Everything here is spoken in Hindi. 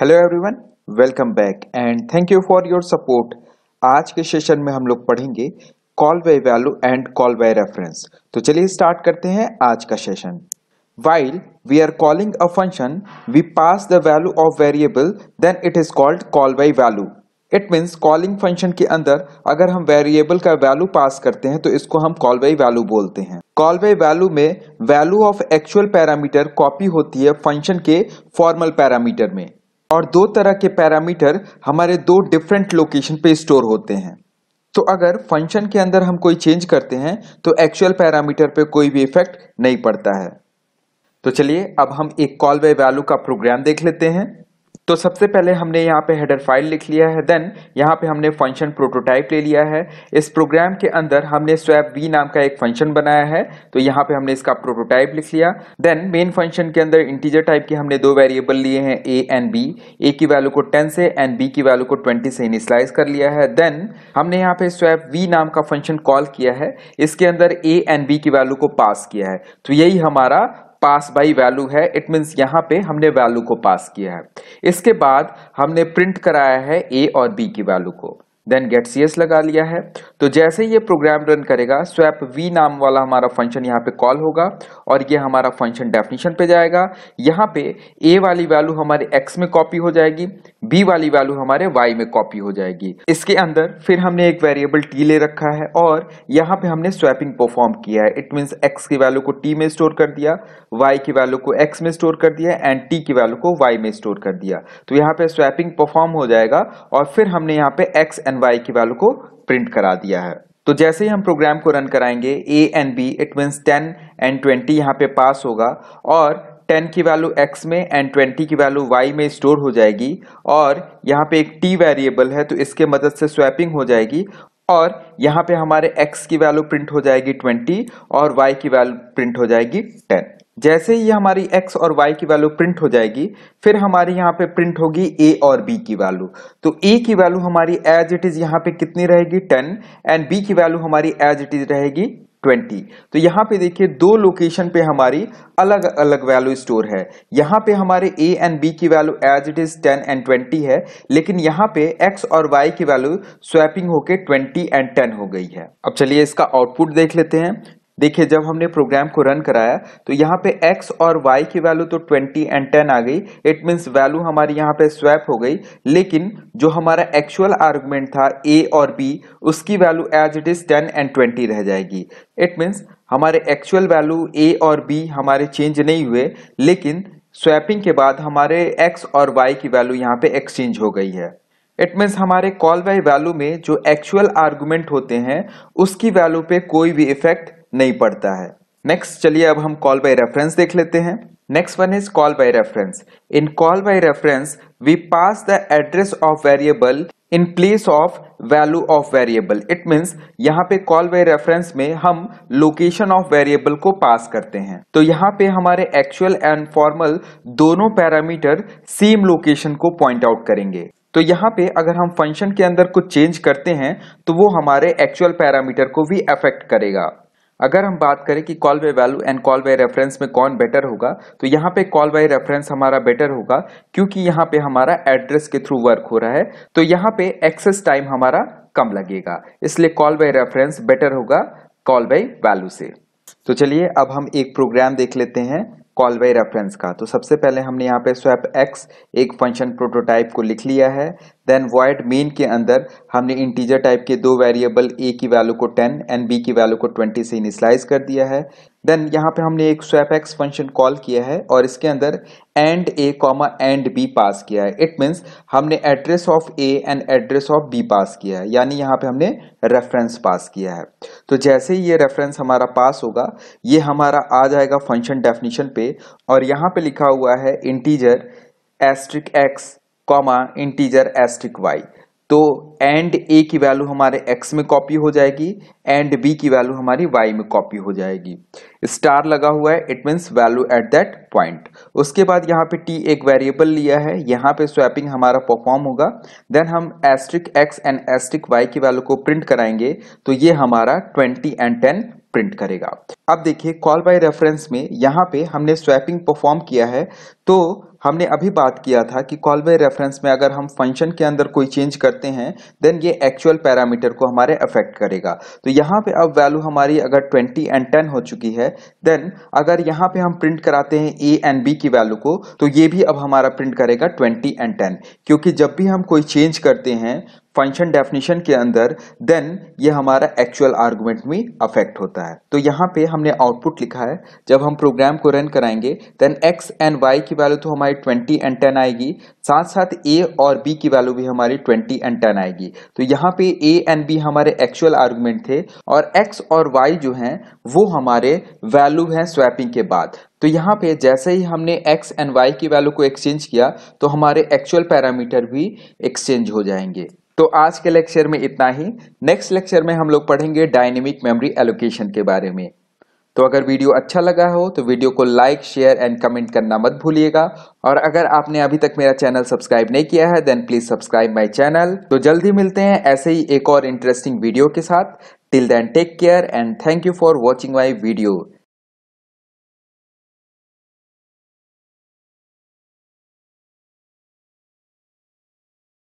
hello everyone welcome back and thank you for your support आज के सेशन में हम लोग पढ़ेंगे call by value and call by reference तो चलिए स्टार्ट करते हैं आज का session while we are calling a function we pass the value of variable then it is called call by value it means calling function के अंदर अगर हम वेरिएबल का वैल्यू पास करते हैं तो इसको हम कॉल बाई वैल्यू बोलते हैं कॉल बाई वैल्यू में value of actual parameter copy होती है फंक्शन के फॉर्मल पैरामीटर में और दो तरह के पैरामीटर हमारे दो डिफरेंट लोकेशन पे स्टोर होते हैं तो अगर फंक्शन के अंदर हम कोई चेंज करते हैं तो एक्चुअल पैरामीटर पे कोई भी इफेक्ट नहीं पड़ता है तो चलिए अब हम एक कॉल वे वैल्यू का प्रोग्राम देख लेते हैं तो सबसे पहले हमने यहाँ पे हेडर फाइल लिख लिया है देन यहाँ पे हमने फंक्शन प्रोटोटाइप ले लिया है इस प्रोग्राम के अंदर हमने स्वैप वी नाम का एक फंक्शन बनाया है तो यहाँ पे हमने इसका प्रोटोटाइप लिख लिया देन मेन फंक्शन के अंदर इंटीजर टाइप के हमने दो वेरिएबल लिए हैं ए एंड बी ए की वैल्यू को टेन से एंड बी की वैल्यू को ट्वेंटी से इनिशलाइज कर लिया है देन हमने यहाँ पे स्वैप वी नाम का फंक्शन कॉल किया है इसके अंदर ए एंड बी की वैल्यू को पास किया है तो यही हमारा पास बाई वैल्यू है इट मीन्स यहाँ पे हमने वैल्यू को पास किया है इसके बाद हमने प्रिंट कराया है ए और बी की वैल्यू को देन गेट सी एस लगा लिया है तो जैसे ये प्रोग्राम रन करेगा स्वैप वी नाम वाला हमारा फंक्शन यहाँ पे कॉल होगा और ये हमारा फंक्शन डेफिनेशन पे जाएगा यहाँ पे ए वाली वैल्यू हमारे एक्स में कॉपी हो जाएगी बी वाली वैल्यू हमारे वाई में कॉपी हो जाएगी इसके अंदर फिर हमने एक वेरिएबल टी ले रखा है और यहाँ पे हमने स्वैपिंग परफॉर्म किया है इट मीन्स एक्स की वैल्यू को टी में स्टोर कर दिया वाई की वैल्यू को एक्स में स्टोर कर दिया एंड टी की वैल्यू को वाई में स्टोर कर दिया तो यहाँ पे स्वैपिंग परफॉर्म हो जाएगा और फिर हमने यहाँ पे एक्स एंड वाई की वैल्यू को प्रिंट करा दिया है तो जैसे ही हम प्रोग्राम को रन कराएंगे A and B it means ten and twenty यहाँ पे पास होगा और टेन की वैल्यू एक्स में एंड ट्वेंटी की वैल्यू वाई में स्टोर हो जाएगी और यहाँ पे एक टी वेरिएबल है तो इसके मदद से स्वैपिंग हो जाएगी और यहाँ पे हमारे x की वैल्यू प्रिंट हो जाएगी 20 और y की वैल्यू प्रिंट हो जाएगी 10 जैसे ही हमारी x और y की वैल्यू प्रिंट हो जाएगी फिर हमारी यहाँ पे प्रिंट होगी a और b की वैल्यू तो a की वैल्यू हमारी एज इट इज यहाँ पे कितनी रहेगी 10 एंड b की वैल्यू हमारी एज इट इज रहेगी ट्वेंटी तो यहाँ पे देखिए दो लोकेशन पे हमारी अलग अलग वैल्यू स्टोर है यहाँ पे हमारे ए एंड बी की value as it is ten and twenty है लेकिन यहाँ पे एक्स और वाई की वैल्यू स्वैपिंग होके ट्वेंटी एंड टेन हो गई है अब चलिए इसका आउटपुट देख लेते हैं देखिए जब हमने प्रोग्राम को रन कराया तो यहाँ पे x और y की वैल्यू तो 20 एंड 10 आ गई इट मीन्स वैल्यू हमारी यहाँ पे स्वैप हो गई लेकिन जो हमारा एक्चुअल आर्गूमेंट था a और b उसकी value as it is 10 and 20 रह जाएगी इट मीन्स हमारे एक्चुअल वैल्यू a और b हमारे चेंज नहीं हुए लेकिन स्वैपिंग के बाद हमारे x और y की वैल्यू यहाँ पे एक्सचेंज हो गई है इट मीन्स हमारे कॉल बाई वैल्यू में जो एक्चुअल आर्गूमेंट होते हैं उसकी वैल्यू पे कोई भी इफेक्ट नहीं पड़ता है नेक्स्ट चलिए अब हम कॉल बाय रेफरेंस देख लेते हैं next one is call by reference in call by reference we pass the address of variable in place of value of variable it means यहाँ पे कॉल बाय रेफरेंस में हम लोकेशन ऑफ वेरिएबल को पास करते हैं तो यहाँ पे हमारे एक्चुअल एंड फॉर्मल दोनों पैरामीटर सेम लोकेशन को पॉइंट आउट करेंगे तो यहाँ पे अगर हम फंक्शन के अंदर कुछ चेंज करते हैं तो वो हमारे एक्चुअल पैरामीटर को भी अफेक्ट करेगा अगर हम बात करें कि call by value and call by reference में कौन बेटर होगा तो यहाँ पे कॉल बाय रेफरेंस हमारा बेटर होगा क्योंकि यहाँ पे हमारा एड्रेस के थ्रू वर्क हो रहा है तो यहाँ पे एक्सेस टाइम हमारा कम लगेगा इसलिए कॉल बाय रेफरेंस बेटर होगा कॉल बाय वैल्यू से तो चलिए अब हम एक प्रोग्राम देख लेते हैं कॉल बाय रेफरेंस का तो सबसे पहले हमने यहाँ पे स्वैप एक्स एक फंक्शन प्रोटोटाइप को लिख लिया है देन वाइट मेन के अंदर हमने इंटीजर टाइप के दो वेरिएबल ए की वैल्यू को 10 एंड बी की वैल्यू को 20 से इनिशलाइज कर दिया है देन यहाँ पे हमने एक स्वैप एक्स फंक्शन कॉल किया है और इसके अंदर and A comma and B pass किया है इट मीन्स हमने address of A and address of B pass किया है यानी यहाँ पे हमने रेफरेंस पास किया है तो जैसे ही ये रेफरेंस हमारा पास होगा ये हमारा आ जाएगा फंक्शन डेफिनेशन पे और यहाँ पे लिखा हुआ है integer asterisk X comma integer asterisk Y तो एंड ए की वैल्यू हमारे एक्स में कॉपी हो जाएगी एंड बी की वैल्यू हमारी वाई में कॉपी हो जाएगी स्टार लगा हुआ है it means value at that point उसके बाद यहाँ पे टी एक वेरिएबल लिया है यहाँ पे स्वैपिंग हमारा परफॉर्म होगा देन हम asterisk X and asterisk Y की वैल्यू को प्रिंट कराएंगे तो ये हमारा ट्वेंटी एंड टेन प्रिंट करेगा अब देखिए कॉल बाय रेफरेंस में यहाँ पे हमने स्वैपिंग परफॉर्म किया है तो हमने अभी बात किया था कि कॉल बाय रेफरेंस में अगर हम फंक्शन के अंदर कोई चेंज करते हैं देन ये एक्चुअल पैरामीटर को हमारे अफेक्ट करेगा तो यहाँ पे अब वैल्यू हमारी अगर 20 एंड 10 हो चुकी है देन अगर यहाँ पे हम प्रिंट कराते हैं ए एंड बी की वैल्यू को तो ये भी अब हमारा प्रिंट करेगा 20 एंड 10 क्योंकि जब भी हम कोई चेंज करते हैं फंक्शन डेफिनेशन के अंदर देन ये हमारा एक्चुअल आर्गुमेंट में अफेक्ट होता है तो यहाँ पे हमने आउटपुट लिखा है जब हम प्रोग्राम को रन कराएंगे देन एक्स एंड वाई की वैल्यू तो हमारी ट्वेंटी एंड टेन आएगी साथ साथ ए और बी की वैल्यू भी हमारी ट्वेंटी एंड टेन आएगी तो यहाँ पे ए एंड बी हमारे एक्चुअल आर्गूमेंट थे और एक्स और वाई जो हैं वो हमारे वैल्यू हैं स्वैपिंग के बाद तो यहाँ पे जैसे ही हमने एक्स एंड वाई की वैल्यू को एक्सचेंज किया तो हमारे एक्चुअल पैरामीटर भी एक्सचेंज हो जाएंगे तो आज के लेक्चर में इतना ही नेक्स्ट लेक्चर में हम लोग पढ़ेंगे डायनेमिक मेमोरी एलोकेशन के बारे में तो अगर वीडियो अच्छा लगा हो तो वीडियो को लाइक शेयर एंड कमेंट करना मत भूलिएगा और अगर आपने अभी तक मेरा चैनल सब्सक्राइब नहीं किया है then please subscribe my channel तो जल्दी मिलते हैं ऐसे ही एक और इंटरेस्टिंग वीडियो के साथ till then take care and thank you for watching my video